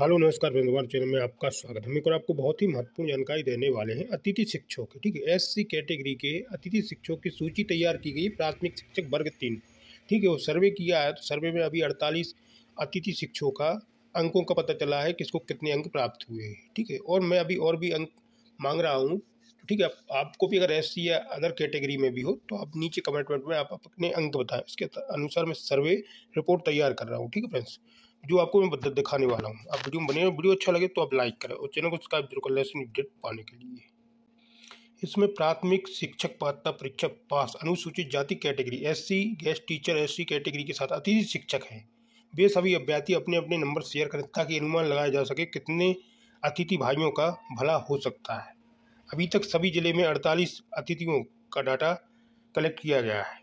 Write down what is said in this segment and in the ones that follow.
hello नमस्कार वृंदवान channel में आपका स्वागत है और आपको बहुत ही महत्वपूर्ण जानकारी देने वाले हैं अतिथि शिक्षक ठीक है एस सी कैटेगरी के अतिथि शिक्षक की सूची तैयार की गई प्राथमिक शिक्षक वर्ग तीन ठीक है वो सर्वे किया है तो सर्वे में अभी अड़तालीस अतिथि शिक्षकों का अंकों का पता चला है किसको कितने अंक प्राप्त हुए हैं ठीक है और मैं अभी और भी अंक मांग रहा हूँ ठीक है आपको भी अगर एस या अदर कैटेगरी में भी हो तो आप नीचे कमेंटमेंट में आप अपने अंक बताएं इसके अनुसार मैं सर्वे रिपोर्ट तैयार कर रहा हूँ ठीक है फ्रेंड्स जो आपको मैं दिखाने वाला हूँ आप वीडियो बने वीडियो अच्छा लगे तो आप लाइक करें और चैनल को सब्सक्राइब जरूर कर लेसन अपडेट पाने के लिए इसमें प्राथमिक शिक्षक पात्रता परीक्षा पास अनुसूचित जाति category SC guest teacher SC category के साथ अतिथि शिक्षक हैं वे सभी अभ्यर्थी अपने अपने नंबर शेयर करें ताकि अनुमान लगाया जा सके कितने अतिथि भाइयों का भला हो सकता है अभी तक सभी जिले में अड़तालीस अतिथियों का डाटा कलेक्ट किया गया है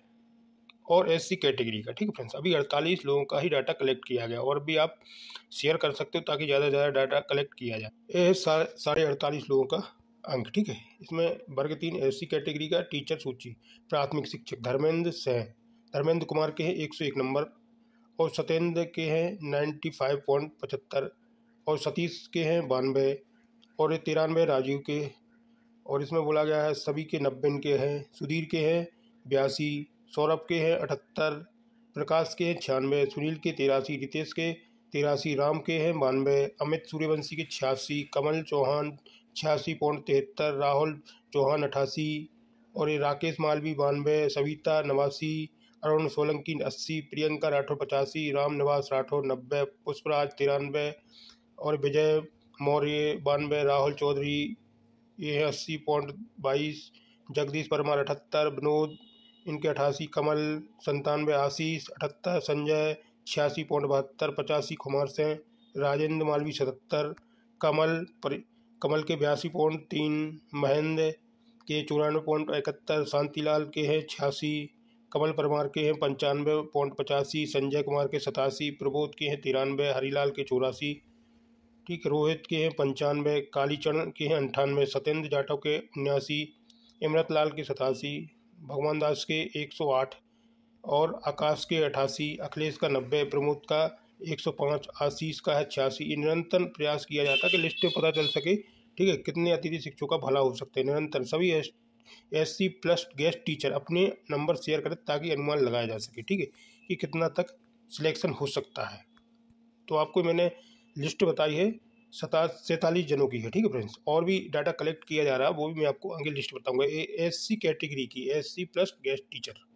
और एससी कैटेगरी का ठीक है फ्रेंड्स अभी अड़तालीस लोगों का ही डाटा कलेक्ट किया गया और भी आप शेयर कर सकते हो ताकि ज़्यादा से ज़्यादा डाटा कलेक्ट किया जाए ये है साढ़े अड़तालीस लोगों का अंक ठीक है इसमें वर्ग तीन सी कैटेगरी का टीचर सूची प्राथमिक शिक्षक धर्मेंद्र सैन धर्मेंद्र कुमार के हैं एक सौ एक नंबर और सत्येंद्र के हैं नाइन्टी फाइव पॉइंट पचहत्तर और सतीश के हैं बानवे और तिरानवे राजीव के और इसमें बोला गया है सभी के नब्बे के हैं सुधीर के हैं बयासी सौरभ के हैं अठहत्तर प्रकाश के हैं छियानवे सुनील के तिरासी रितेश के तिरासी राम के हैं बानवे अमित सूर्यवंशी के छियासी कमल चौहान छियासी पॉइंट तिहत्तर राहुल चौहान अठासी और ये राकेश मालवी बानवे सविता नवासी अरुण सोलंकी अस्सी प्रियंका राठौर पचासी राम निवास राठौर नब्बे पुष्पराज तिरानवे और विजय मौर्य बानवे राहुल चौधरी ये है अस्सी पॉइंट बाईस जगदीश परमार अठहत्तर विनोद इनके अठासी कमल संतानवे आशीष अठहत्तर संजय छियासी पॉइंट बहत्तर पचासी कुमार सिंह राजेंद्र मालवी सतहत्तर कमल पर कमल के बयासी पॉइंट तीन महेंद्र के चौरानवे पॉइंट इकहत्तर शांतिलाल के हैं छियासी कमल परमार के हैं पंचानवे पॉइंट पचासी संजय कुमार के सतासी प्रबोध के हैं तिरानवे हरिलाल के चौरासी ठीक रोहित के हैं पंचानवे कालीचरण के हैं अंठानवे सत्येंद्र जाटव के उन्यासी इमरत लाल के सतासी भगवान दास के 108 और आकाश के अठासी अखिलेश का नब्बे प्रमोद का 105 आशीष का है छियासी निरंतर प्रयास किया जाता है कि लिस्ट में पता चल सके ठीक है कितने अतिथि शिक्षकों का भला हो सकते हैं निरंतर सभी S C plus guest teacher अपने नंबर शेयर करें ताकि अनुमान लगाया जा सके ठीक है कि कितना तक सिलेक्शन हो सकता है तो आपको मैंने लिस्ट बताई है सता सैंतालीस जनों की है ठीक है फ्रेंड्स और भी डाटा कलेक्ट किया जा रहा है वो भी मैं आपको आगे लिस्ट बताऊंगा एस सी कैटेगरी की S C plus guest teacher